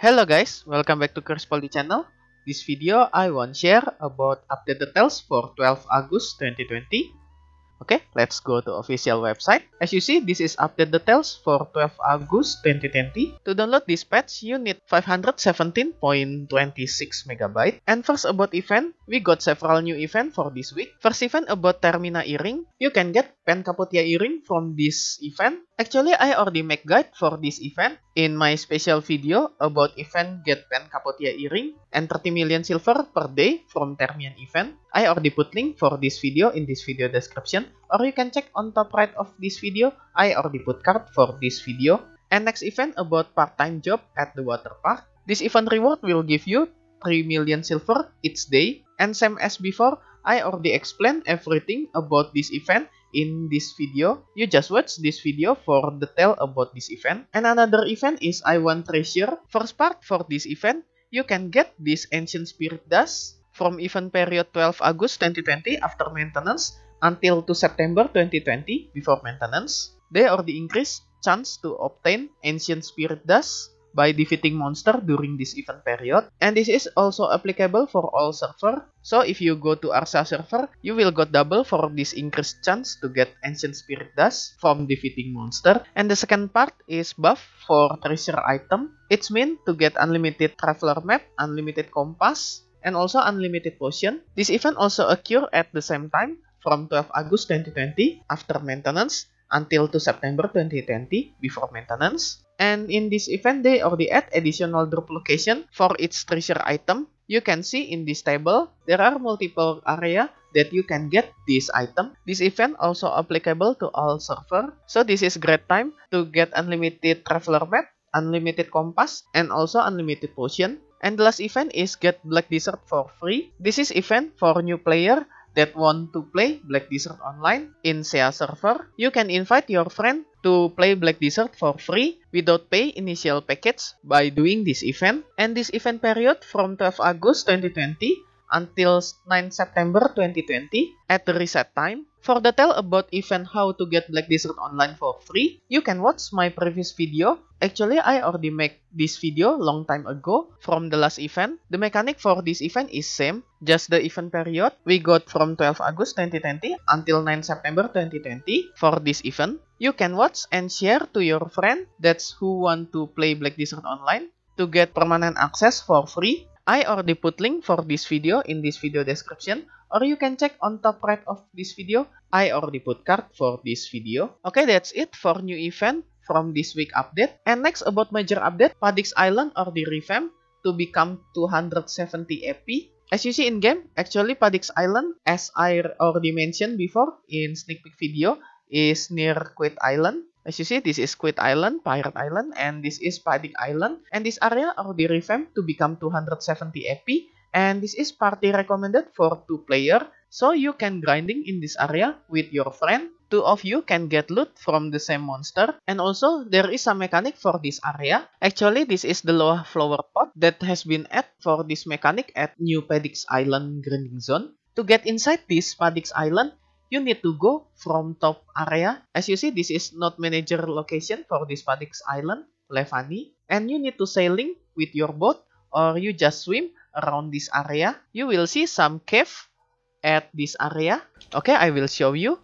Hello guys, welcome back to Curse Poly channel. This video I want share about update details for 12 August 2020. Okay, let's go to official website. As you see, this is update details for 12 August 2020. To download this patch, you need 517.26 MB. And first about event, we got several new event for this week. First event about Termina earring, you can get Pen Capotia earring from this event Actually, I already make guide for this event in my special video about event Get Pen Kapotia Earring and 30 million silver per day from Termian event. I already put link for this video in this video description or you can check on top right of this video. I already put card for this video. And next event about part-time job at the water park. This event reward will give you 3 million silver each day. And same as before, I already explained everything about this event in this video, you just watch this video for detail about this event. And another event is I want treasure. First part for this event, you can get this ancient spirit dust from event period 12 August 2020 after maintenance until to September 2020 before maintenance. They the increase chance to obtain ancient spirit dust by defeating monster during this event period. And this is also applicable for all server. So if you go to Arsa server, you will got double for this increased chance to get Ancient Spirit Dust from defeating monster. And the second part is buff for treasure item. It's mean to get unlimited traveler map, unlimited compass, and also unlimited potion. This event also occur at the same time from 12 August 2020 after maintenance until to September 2020 before maintenance. And in this event, they already add additional drop location for each treasure item. You can see in this table, there are multiple area that you can get this item. This event also applicable to all server. So this is great time to get unlimited traveler map, unlimited compass, and also unlimited potion. And the last event is get Black Desert for free. This is event for new player that want to play Black Desert Online in SEA server, you can invite your friend to play Black Desert for free without pay initial package by doing this event. And this event period from 12 August 2020 until 9 September 2020 at the reset time For detail about event how to get Black Desert online for free, you can watch my previous video. Actually, I already make this video long time ago from the last event. The mechanic for this event is same, just the event period we got from 12 August 2020 until 9 September 2020 for this event. You can watch and share to your friend that's who want to play Black Desert online to get permanent access for free. I already put link for this video in this video description or you can check on top right of this video. I already put card for this video. Okay, that's it for new event from this week update. And next about major update, Padix Island or the revamp to become 270 AP. As you see in game, actually Padix Island, as I already mentioned before in sneak peek video, is near Quid Island. As you see, this is Quid Island, Pirate Island, and this is Padix Island. And this area already revamped to become 270 AP And this is party recommended for 2 player, so you can grinding in this area with your friend. Two of you can get loot from the same monster. And also, there is a mechanic for this area. Actually, this is the lower flower pot that has been added for this mechanic at New Padix Island Grinding Zone. To get inside this Padix Island, you need to go from top area. As you see, this is not manager location for this Padix Island, Levani. And you need to sailing with your boat or you just swim around this area. You will see some cave at this area. Okay, I will show you.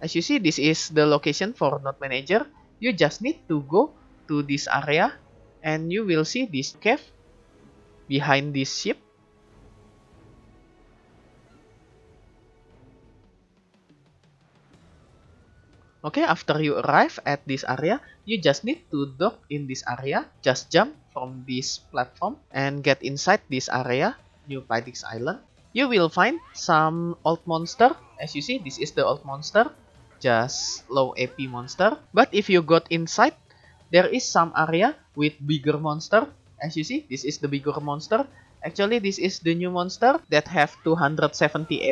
As you see, this is the location for Node Manager. You just need to go to this area and you will see this cave behind this ship. Okay, after you arrive at this area, you just need to dock in this area. Just jump from this platform and get inside this area, New Pytix Island, you will find some old monster. As you see, this is the old monster, just low AP monster. But if you got inside, there is some area with bigger monster. As you see, this is the bigger monster Actually, this is the new monster that have 270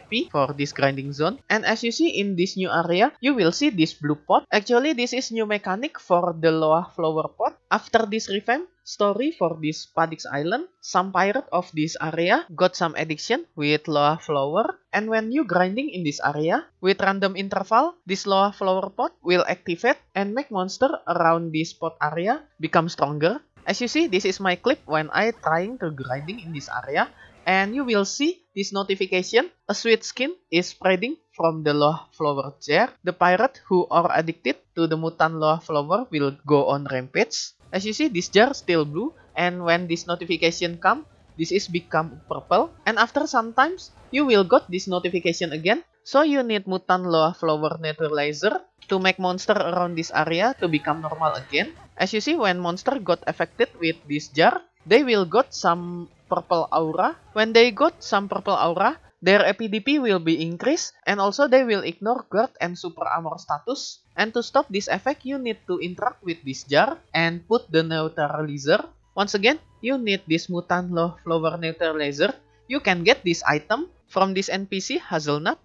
AP for this grinding zone. And as you see in this new area, you will see this blue pot. Actually, this is new mechanic for the Loa Flower Pot. After this revamp, story for this Padix Island, some pirate of this area got some addiction with Loa Flower. And when you grinding in this area, with random interval, this Loa Flower Pot will activate and make monster around this pot area become stronger as you see, this is my clip when I trying to grinding in this area and you will see this notification, a sweet skin is spreading from the law flower chair. The pirate who are addicted to the mutant law flower will go on rampage. As you see, this jar still blue and when this notification come, this is become purple and after sometimes you will got this notification again. So you need mutant law flower neutralizer to make monster around this area to become normal again. As you see, when monster got affected with this jar, they will got some purple aura. When they got some purple aura, their APDP will be increased, and also they will ignore guard and super armor status. And to stop this effect, you need to interact with this jar and put the neutralizer. Once again, you need this mutant low flower neutralizer. You can get this item from this NPC, Hazelnut.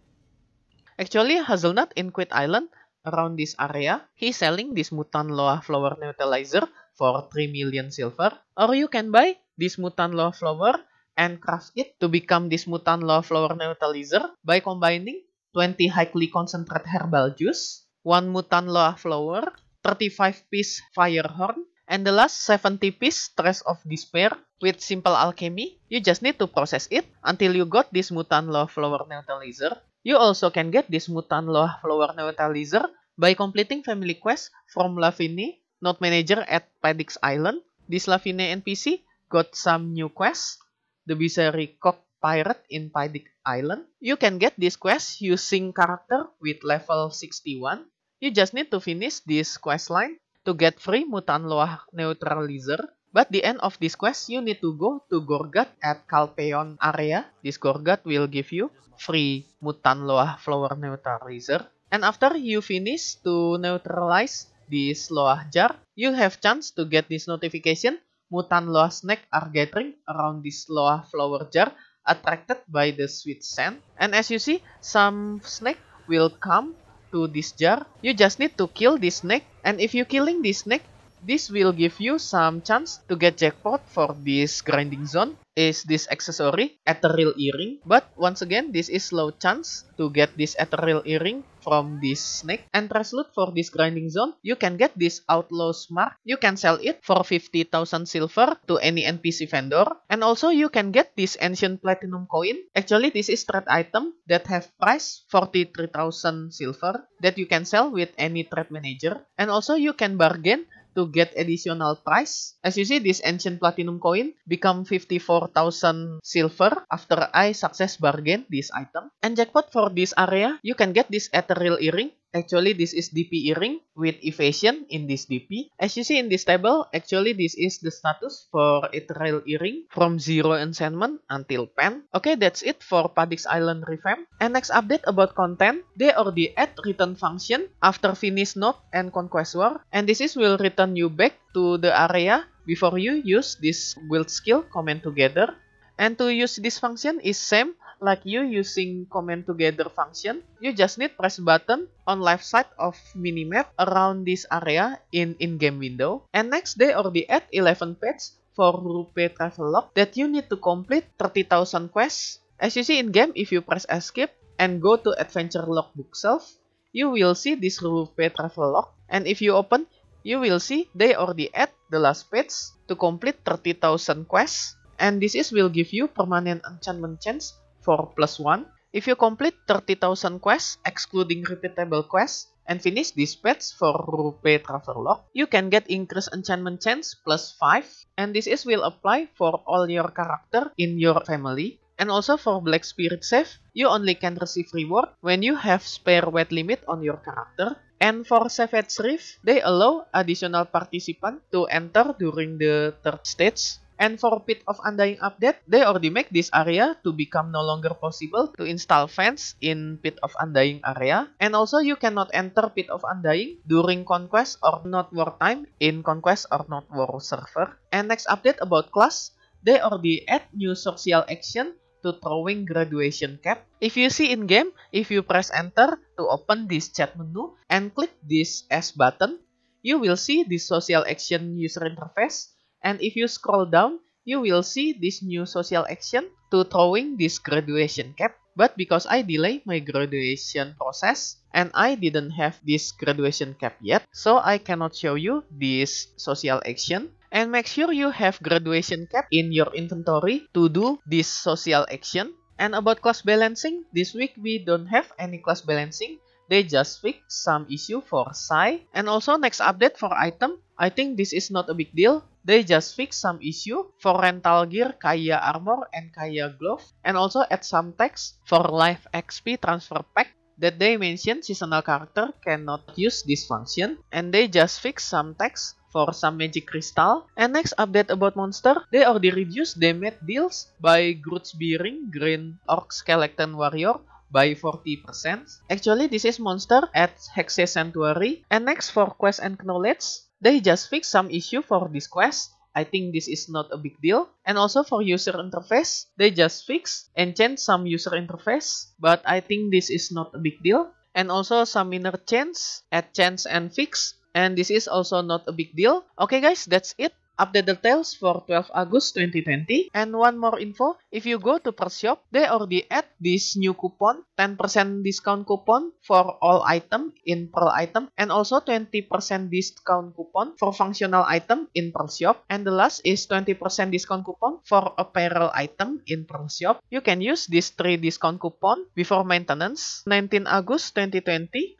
Actually, Hazelnut in Quit Island around this area, he's selling this Mutant Loa Flower Neutralizer for 3 million silver, or you can buy this Mutant Loa Flower and craft it to become this Mutant Loa Flower Neutralizer by combining 20 highly concentrated herbal juice, 1 Mutant Loa Flower, 35 piece fire horn, and the last 70 piece stress of despair with simple alchemy. You just need to process it until you got this mutant law flower neutralizer. You also can get this mutant law flower neutralizer By completing family quest from Lavini, not manager at Padix Island, this Lavini NPC got some new quests, the Bizarre Cock Pirate in Padix Island. You can get this quest using character with level 61. You just need to finish this quest line to get free Mutant Loa Neutralizer. But the end of this quest, you need to go to Gorgat at Calpeon area. This Gorgat will give you free Mutant Loa Flower Neutralizer. And after you finish to neutralize this Loah jar, you have chance to get this notification. Mutant Loah snake are gathering around this Loah flower jar attracted by the sweet scent. And as you see, some snake will come to this jar. You just need to kill this snake. And if you killing this snake, This will give you some chance to get jackpot for this grinding zone is this accessory, ethereal earring. But once again, this is low chance to get this ethereal earring from this snake. And trash loot for this grinding zone, you can get this outlaw's mark. You can sell it for 50,000 silver to any NPC vendor. And also you can get this ancient platinum coin. Actually, this is trade item that have price 43,000 silver that you can sell with any trade manager. And also you can bargain to get additional price. As you see, this ancient platinum coin become 54,000 silver after I success bargain this item. And jackpot for this area, you can get this ethereal earring Actually, this is DP earring with evasion in this DP. As you see in this table, actually this is the status for Ethereal earring from zero enchantment until pen. Okay, that's it for Padix Island revamp. And next update about content, they already add return function after finish note and conquest war. And this is will return you back to the area before you use this build skill command together. And to use this function is same like you using comment together function, you just need press button on left side of minimap around this area in in-game window. And next day or the at 11 page for Travel Travelog that you need to complete 30,000 quests. As you see in game, if you press escape and go to adventure log bookshelf, you will see this Travel Travelog. And if you open, you will see they already add the last page to complete 30,000 quests. And this is will give you permanent enchantment chance for plus 1. If you complete 30,000 quests, excluding repeatable quests, and finish these patch for Rupe Traveler, you can get increased enchantment chance plus 5, and this is will apply for all your character in your family. And also for Black Spirit Save, you only can receive reward when you have spare weight limit on your character. And for Savage Rift, they allow additional participant to enter during the third stage and for pit of undying update, they already make this area to become no longer possible to install fans in pit of undying area, and also you cannot enter pit of undying during conquest or not war time in conquest or not war server. And next update about class, they already add new social action to throwing graduation cap. If you see in game, if you press enter to open this chat menu and click this S button, you will see this social action user interface And if you scroll down, you will see this new social action to throwing this graduation cap. But because I delay my graduation process and I didn't have this graduation cap yet, so I cannot show you this social action. And make sure you have graduation cap in your inventory to do this social action. And about class balancing, this week we don't have any class balancing. They just fixed some issue for Psy. And also next update for item, I think this is not a big deal. They just fix some issue for rental gear, Kaya armor, and Kaya glove, and also add some text for life XP transfer pack that they mention seasonal character cannot use this function, and they just fix some text for some magic crystal. And next update about monster, they already reduced damage deals by Groot's Bearing, Green Orc Skeleton Warrior, by 40%. Actually, this is monster at Hexe Sanctuary. And next for quest and knowledge, they just fix some issue for this quest. I think this is not a big deal. And also for user interface, they just fix and change some user interface. But I think this is not a big deal. And also some minor change, add change and fix. And this is also not a big deal. Okay guys, that's it. Update details for 12 August 2020. And one more info, if you go to per they already add this new coupon, 10% discount coupon for all item in per item, and also 20% discount coupon for functional item in per And the last is 20% discount coupon for apparel item in per You can use these three discount coupon before maintenance, 19 August 2020,